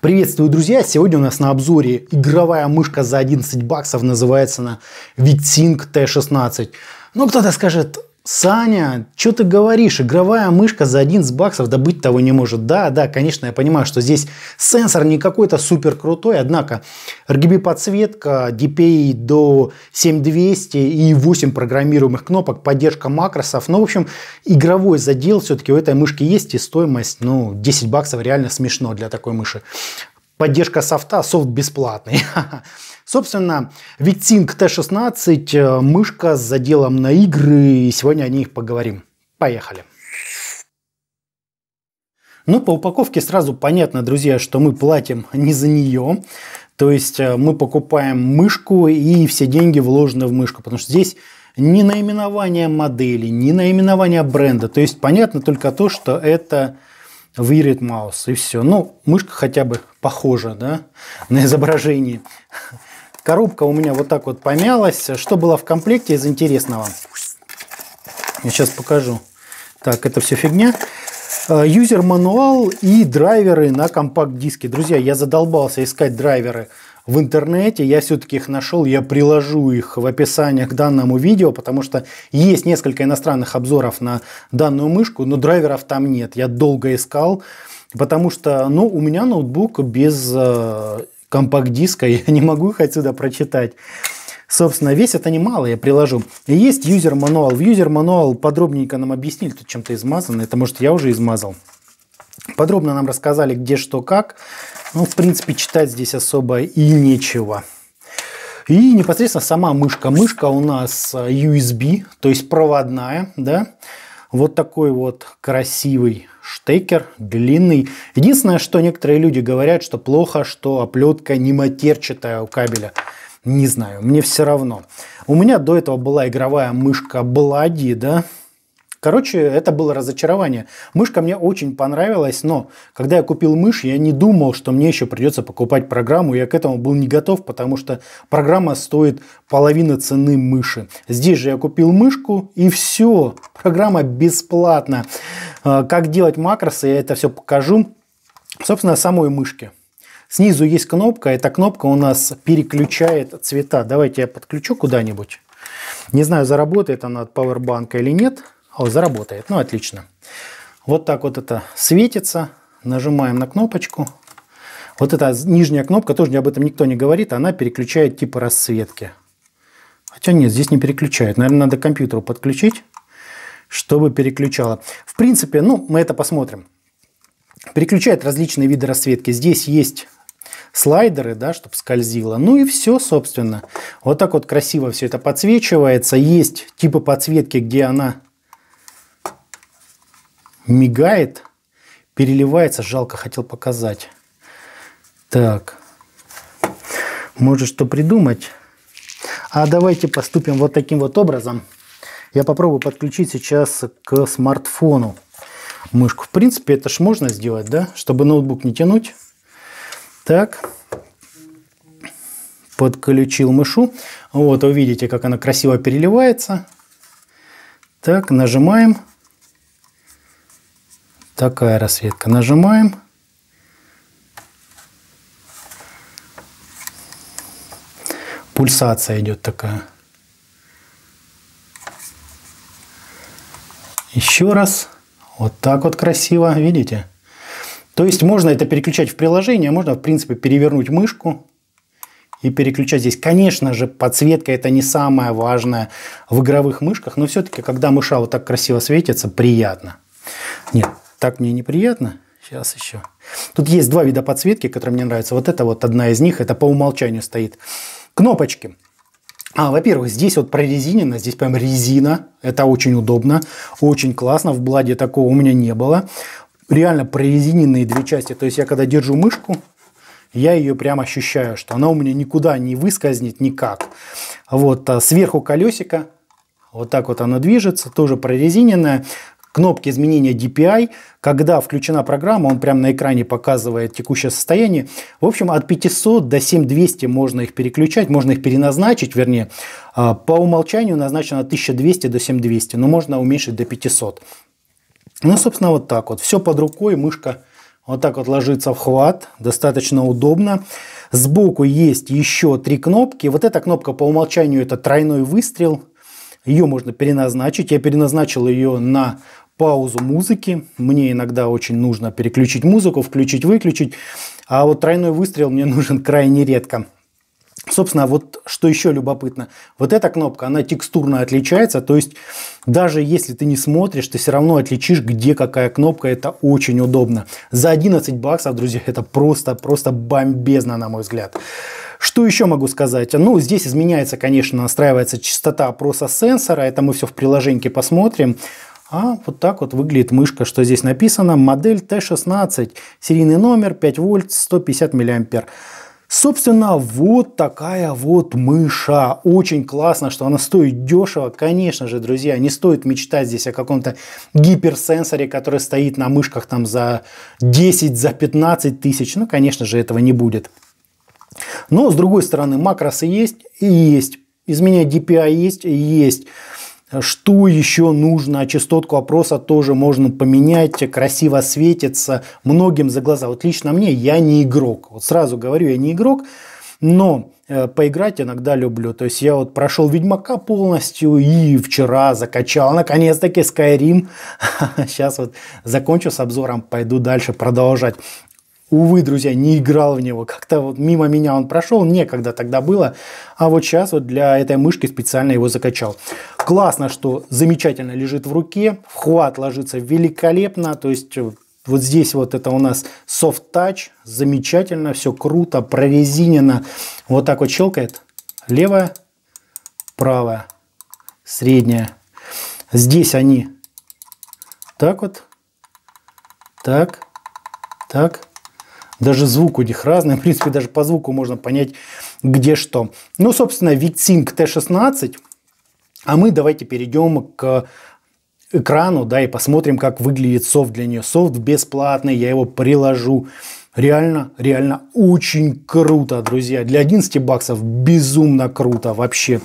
Приветствую, друзья! Сегодня у нас на обзоре игровая мышка за 11 баксов, называется она VicTink T16. Но ну, кто-то скажет, Саня, что ты говоришь? Игровая мышка за 11 баксов добыть того не может. Да, да, конечно, я понимаю, что здесь сенсор не какой-то супер крутой, однако RGB подсветка, DPI до 7200 и 8 программируемых кнопок, поддержка макросов. Ну, в общем, игровой задел все-таки у этой мышки есть и стоимость, ну, 10 баксов реально смешно для такой мыши. Поддержка софта, софт бесплатный. Собственно, Виктинг Т-16, э, мышка с заделом на игры, и сегодня о них поговорим. Поехали! Ну, по упаковке сразу понятно, друзья, что мы платим не за нее. То есть э, мы покупаем мышку и все деньги вложены в мышку, потому что здесь ни наименование модели, ни наименование бренда. То есть понятно только то, что это Wired Mouse и все. Ну, мышка хотя бы похожа да, на изображение. Коробка у меня вот так вот помялась. Что было в комплекте из интересного? Я сейчас покажу. Так, это все фигня. Э, Юзер-мануал и драйверы на компакт-диске. Друзья, я задолбался искать драйверы в интернете. Я все-таки их нашел. Я приложу их в описании к данному видео, потому что есть несколько иностранных обзоров на данную мышку, но драйверов там нет. Я долго искал, потому что ну, у меня ноутбук без э, компакт-диска, я не могу их отсюда прочитать. Собственно, весят они мало, я приложу. И есть юзер мануал. В юзер мануал подробненько нам объяснили, тут чем-то измазано. Это может я уже измазал. Подробно нам рассказали, где что как. Ну, в принципе, читать здесь особо и нечего. И непосредственно сама мышка. Мышка у нас э, USB, то есть проводная, да. Вот такой вот красивый штекер, длинный. Единственное, что некоторые люди говорят, что плохо, что оплетка не матерчатая у кабеля. Не знаю, мне все равно. У меня до этого была игровая мышка Блади, да, Короче, это было разочарование. Мышка мне очень понравилась, но когда я купил мышь, я не думал, что мне еще придется покупать программу. Я к этому был не готов, потому что программа стоит половина цены мыши. Здесь же я купил мышку и все. Программа бесплатна. Как делать макросы, я это все покажу. Собственно, самой мышке. Снизу есть кнопка. Эта кнопка у нас переключает цвета. Давайте я подключу куда-нибудь. Не знаю, заработает она от пауэрбанка или нет. О, заработает. Ну, отлично. Вот так вот это светится. Нажимаем на кнопочку. Вот эта нижняя кнопка, тоже об этом никто не говорит, она переключает типы расцветки. Хотя нет, здесь не переключает. Наверное, надо компьютеру подключить, чтобы переключало. В принципе, ну, мы это посмотрим. Переключает различные виды расцветки. Здесь есть слайдеры, да, чтобы скользило. Ну и все, собственно. Вот так вот красиво все это подсвечивается. Есть типы подсветки, где она мигает, переливается, жалко, хотел показать. Так, может что придумать. А давайте поступим вот таким вот образом. Я попробую подключить сейчас к смартфону мышку. В принципе, это ж можно сделать, да? Чтобы ноутбук не тянуть. Так. Подключил мышу. Вот, вы видите, как она красиво переливается. Так, нажимаем такая рассветка, Нажимаем. Пульсация идет такая. Еще раз. Вот так вот красиво, видите? То есть можно это переключать в приложение, можно, в принципе, перевернуть мышку и переключать здесь. Конечно же, подсветка это не самое важное в игровых мышках, но все-таки, когда мыша вот так красиво светится, приятно. Нет, так мне неприятно. Сейчас еще. Тут есть два вида подсветки, которые мне нравятся. Вот это вот одна из них, это по умолчанию стоит. Кнопочки. А, во-первых, здесь вот прорезинено, здесь прям резина. Это очень удобно, очень классно. В бладе такого у меня не было. Реально прорезиненные две части. То есть я когда держу мышку, я ее прям ощущаю, что она у меня никуда не выскользнет никак. Вот а сверху колесика. вот так вот она движется, тоже прорезиненная кнопки изменения DPI, когда включена программа, он прямо на экране показывает текущее состояние. В общем, от 500 до 7200 можно их переключать, можно их переназначить, вернее. А, по умолчанию назначено 1200 до 7200, но можно уменьшить до 500. Ну, собственно, вот так вот. Все под рукой, мышка вот так вот ложится в хват, достаточно удобно. Сбоку есть еще три кнопки. Вот эта кнопка по умолчанию это тройной выстрел. Ее можно переназначить. Я переназначил ее на паузу музыки. Мне иногда очень нужно переключить музыку, включить, выключить. А вот тройной выстрел мне нужен крайне редко. Собственно, вот что еще любопытно. Вот эта кнопка, она текстурно отличается, то есть даже если ты не смотришь, ты все равно отличишь, где какая кнопка, это очень удобно. За 11 баксов, друзья, это просто-просто бомбезно, на мой взгляд. Что еще могу сказать? Ну, здесь изменяется, конечно, настраивается частота опроса сенсора. Это мы все в приложении посмотрим. А вот так вот выглядит мышка, что здесь написано. Модель Т16, серийный номер, 5 вольт, 150 миллиампер. Собственно, вот такая вот мыша. Очень классно, что она стоит дешево. Конечно же, друзья, не стоит мечтать здесь о каком-то гиперсенсоре, который стоит на мышках там за 10, за 15 тысяч. Ну, конечно же, этого не будет. Но, с другой стороны, макросы есть и есть. Изменять DPI есть и есть. Что еще нужно? А частотку опроса тоже можно поменять, красиво светится многим за глаза. Вот лично мне я не игрок. Вот сразу говорю, я не игрок, но э, поиграть иногда люблю. То есть я вот прошел Ведьмака полностью и вчера закачал наконец-таки Skyrim. Сейчас вот закончу с обзором, пойду дальше продолжать увы, друзья, не играл в него. Как-то вот мимо меня он прошел, некогда тогда было. А вот сейчас вот для этой мышки специально его закачал. Классно, что замечательно лежит в руке, вхват ложится великолепно, то есть... Э, вот здесь вот это у нас soft touch, замечательно, все круто, прорезинено. Вот так вот щелкает. Левая, правая, средняя. Здесь они так вот, так, так, даже звук у них разный. В принципе, даже по звуку можно понять, где что. Ну, собственно, VidSync T16. А мы давайте перейдем к экрану, да, и посмотрим, как выглядит софт для нее. Софт бесплатный, я его приложу Реально, реально очень круто, друзья. Для 11 баксов безумно круто вообще.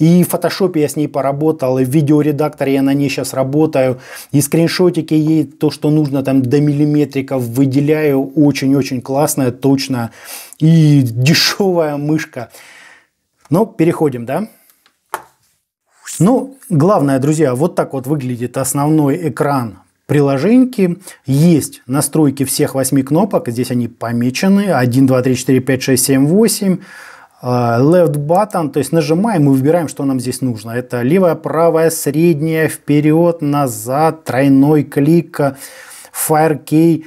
И в фотошопе я с ней поработал, и в видеоредакторе я на ней сейчас работаю. И скриншотики ей, то, что нужно там до миллиметриков выделяю. Очень-очень классная, точно. и дешевая мышка. Но ну, переходим, да? Ну, главное, друзья, вот так вот выглядит основной экран приложеньки. Есть настройки всех восьми кнопок, здесь они помечены, 1, 2, 3, 4, 5, 6, 7, 8, left button, то есть нажимаем и выбираем, что нам здесь нужно. Это левая, правая, средняя, вперед, назад, тройной клик, fire key,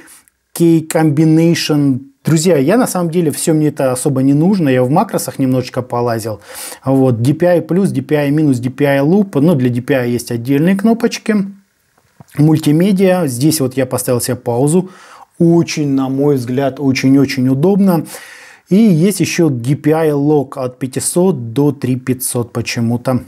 key combination, Друзья, я на самом деле, все мне это особо не нужно, я в макросах немножечко полазил. Вот, DPI плюс, DPI минус, DPI loop, но ну, для DPI есть отдельные кнопочки мультимедиа. Здесь вот я поставил себе паузу. Очень, на мой взгляд, очень-очень удобно. И есть еще DPI лог от 500 до 3500 почему-то.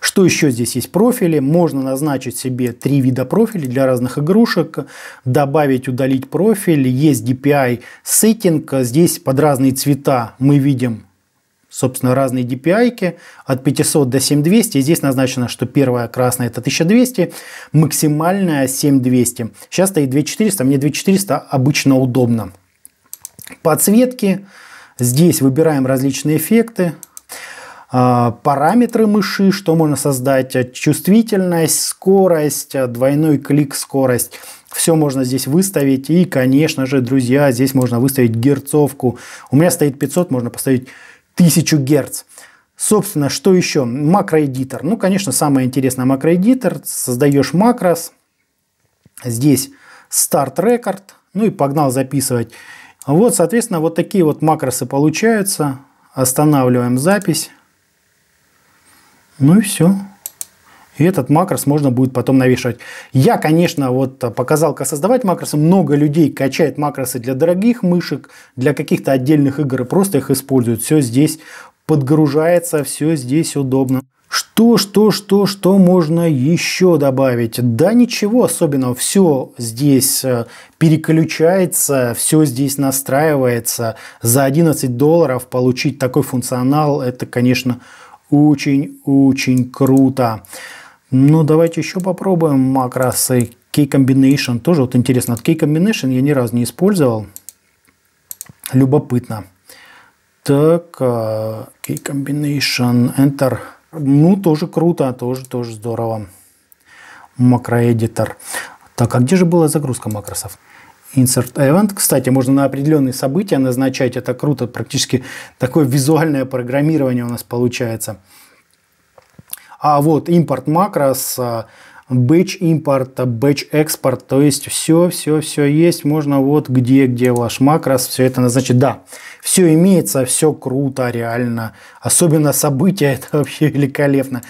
Что еще здесь есть? Профили. Можно назначить себе три вида профилей для разных игрушек. Добавить, удалить профиль. Есть DPI сеттинг. Здесь под разные цвета мы видим собственно, разные DPI от 500 до 7200. И здесь назначено, что первая красная это 1200, максимальная 7200. Сейчас стоит 2400, мне 2400 обычно удобно. Подсветки. Здесь выбираем различные эффекты, а, параметры мыши, что можно создать, чувствительность, скорость, двойной клик, скорость. Все можно здесь выставить. И, конечно же, друзья, здесь можно выставить герцовку. У меня стоит 500, можно поставить 1000 Гц. Собственно, что еще? Макроэдитор. Ну, конечно, самое интересное макроэдитор. Создаешь макрос. Здесь старт рекорд. Ну и погнал записывать. Вот, соответственно, вот такие вот макросы получаются. Останавливаем запись. Ну и все. И этот макрос можно будет потом навешивать. Я, конечно, вот показал, как создавать макросы. Много людей качает макросы для дорогих мышек, для каких-то отдельных игр и просто их используют. Все здесь подгружается, все здесь удобно. Что, что, что, что можно еще добавить? Да ничего особенного, все здесь э, переключается, все здесь настраивается. За 11 долларов получить такой функционал, это, конечно, очень-очень круто. Ну, давайте еще попробуем макросы Key Combination. Тоже вот интересно. От Key Combination я ни разу не использовал. Любопытно. Так, э, Key Combination, Enter. Ну, тоже круто, тоже, тоже здорово. Макроэдитор. Так, а где же была загрузка макросов? Insert Event. Кстати, можно на определенные события назначать. Это круто. Практически такое визуальное программирование у нас получается. А вот импорт макрос, а, бэч импорт, а, бэч экспорт, то есть все, все, все есть, можно вот где, где ваш макрос, все это назначить. Да, все имеется, все круто, реально, особенно события, это вообще великолепно.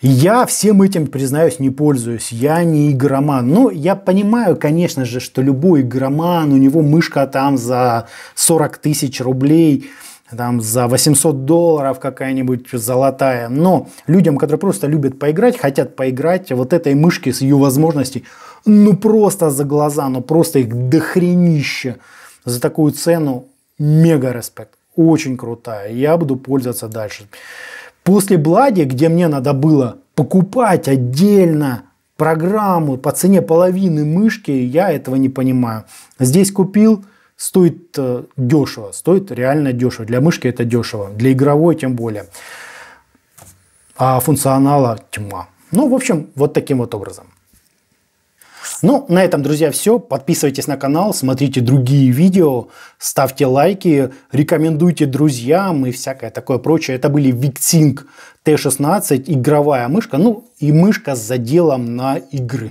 Я всем этим, признаюсь, не пользуюсь. Я не игроман. Ну, я понимаю, конечно же, что любой игроман, у него мышка там за 40 тысяч рублей – там за 800 долларов какая-нибудь золотая. Но людям, которые просто любят поиграть, хотят поиграть вот этой мышки с ее возможностей, ну просто за глаза, ну просто их дохренище. За такую цену мега респект. Очень крутая. Я буду пользоваться дальше. После Блади, где мне надо было покупать отдельно программу по цене половины мышки, я этого не понимаю. Здесь купил – стоит э, дешево, стоит реально дешево. Для мышки это дешево, для игровой тем более. А функционала тьма. Ну, в общем, вот таким вот образом. Ну, на этом, друзья, все. Подписывайтесь на канал, смотрите другие видео, ставьте лайки, рекомендуйте друзьям и всякое такое прочее. Это были Виксинг Т16, игровая мышка, ну и мышка с заделом на игры.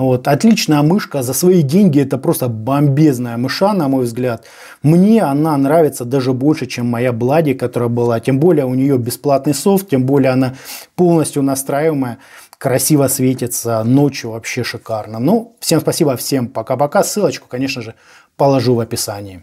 Вот, отличная мышка, за свои деньги это просто бомбезная мыша, на мой взгляд. Мне она нравится даже больше, чем моя Блади, которая была. Тем более у нее бесплатный софт, тем более она полностью настраиваемая, красиво светится, ночью вообще шикарно. Ну, всем спасибо, всем пока-пока. Ссылочку, конечно же, положу в описании.